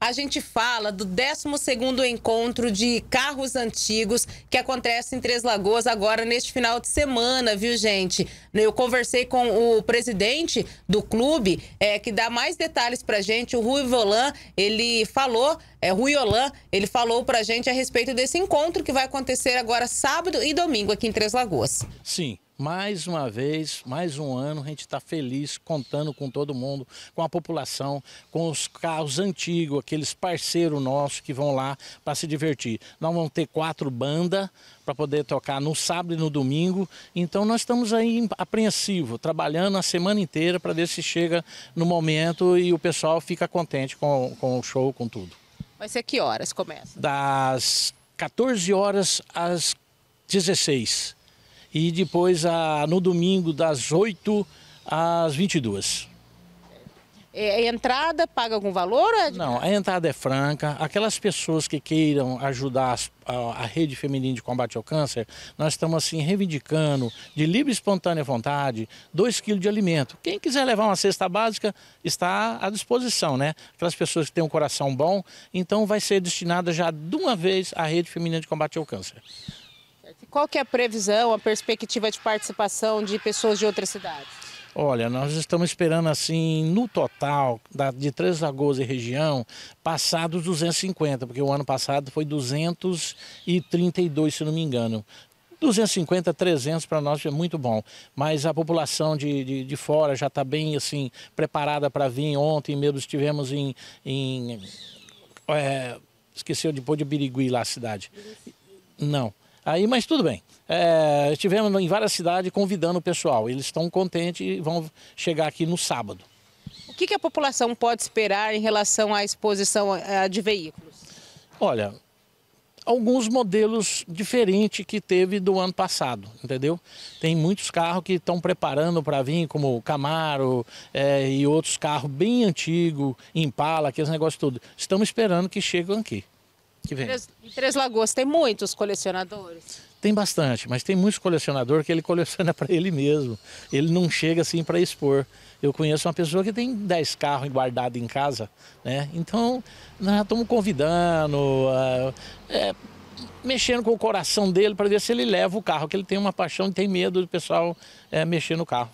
A gente fala do 12º encontro de carros antigos que acontece em Três Lagoas agora neste final de semana, viu, gente? Eu conversei com o presidente do clube, é, que dá mais detalhes pra gente, o Rui Volan, ele falou, é, Rui Olan, ele falou pra gente a respeito desse encontro que vai acontecer agora sábado e domingo aqui em Três Lagoas. Sim, mais uma vez, mais um ano, a gente está feliz contando com todo mundo, com a população, com os carros antigos, aqueles parceiros nossos que vão lá para se divertir. Nós vamos ter quatro bandas para poder tocar no sábado e no domingo. Então nós estamos aí apreensivo, trabalhando a semana inteira para ver se chega no momento e o pessoal fica contente com, com o show, com tudo. Vai ser que horas começa? Das 14 horas às 16 e depois a, no domingo das 8 às 22. É, é, entrada paga algum valor? É Não, a entrada é franca. Aquelas pessoas que queiram ajudar as, a, a, rede feminina de combate ao câncer, nós estamos assim reivindicando, de livre e espontânea vontade, 2 quilos de alimento. Quem quiser levar uma cesta básica está à disposição, né? Aquelas pessoas que têm um coração bom, então vai ser destinada já de uma vez à rede feminina de combate ao câncer. Qual que é a previsão, a perspectiva de participação de pessoas de outras cidades? Olha, nós estamos esperando assim, no total, da, de Três Lagoas e região, passados 250, porque o ano passado foi 232, se não me engano. 250, 300 para nós é muito bom. Mas a população de, de, de fora já está bem assim preparada para vir. Ontem mesmo estivemos em. em é, esqueceu depois de Birigui lá a cidade. Não. Aí, mas tudo bem. É, estivemos em várias cidades convidando o pessoal. Eles estão contentes e vão chegar aqui no sábado. O que, que a população pode esperar em relação à exposição é, de veículos? Olha, alguns modelos diferentes que teve do ano passado, entendeu? Tem muitos carros que estão preparando para vir, como o Camaro é, e outros carros bem antigos, Impala, aqueles negócios tudo. Estamos esperando que cheguem aqui que vem. Três, em Três Lagoas tem muitos colecionadores? Tem bastante, mas tem muitos colecionador que ele coleciona para ele mesmo. Ele não chega assim para expor. Eu conheço uma pessoa que tem 10 carros guardado em casa, né? Então, nós estamos convidando, ah, é, mexendo com o coração dele para ver se ele leva o carro, que ele tem uma paixão e tem medo do pessoal é, mexer no carro.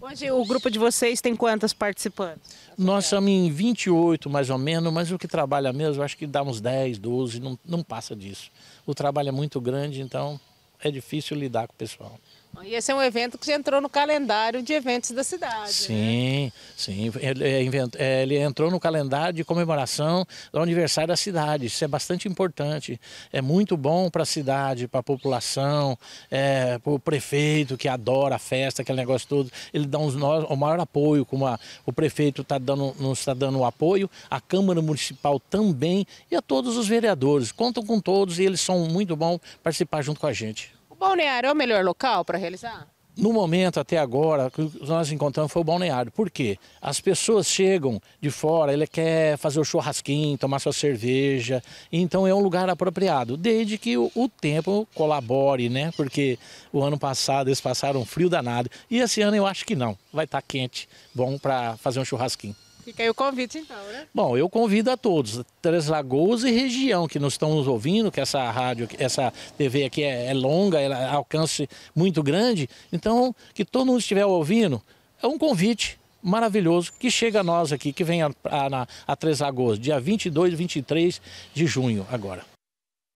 Hoje o grupo de vocês tem quantas participantes? Nós somos em 28 mais ou menos, mas o que trabalha mesmo, acho que dá uns 10, 12, não, não passa disso. O trabalho é muito grande, então é difícil lidar com o pessoal. E esse é um evento que entrou no calendário de eventos da cidade. Sim, né? sim. Ele, é, é, ele, entrou no calendário de comemoração do aniversário da cidade. Isso é bastante importante. É muito bom para a cidade, para a população, é, para o prefeito que adora a festa, aquele negócio todo. Ele dá uns, o maior apoio, como a... o prefeito tá dando, nos está dando o apoio, a Câmara Municipal também e a todos os vereadores. Contam com todos e eles são muito bons participar junto com a gente. O balneário é o melhor local para realizar? No momento, até agora, o que nós encontramos foi o balneário. Por quê? As pessoas chegam de fora, ele quer fazer o churrasquinho, tomar sua cerveja. Então é um lugar apropriado, desde que o, o tempo colabore, né? Porque o ano passado eles passaram frio danado. E esse ano eu acho que não. Vai estar tá quente, bom para fazer um churrasquinho. Fica aí o convite então, né? Bom, eu convido a todos, Três Lagoas e região que nos estão nos ouvindo, que essa rádio, essa TV aqui é, é longa, ela alcance muito grande, então que todo mundo estiver ouvindo, é um convite maravilhoso que chega a nós aqui, que vem a, a, a Três Lagoas, dia 22 e 23 de junho agora.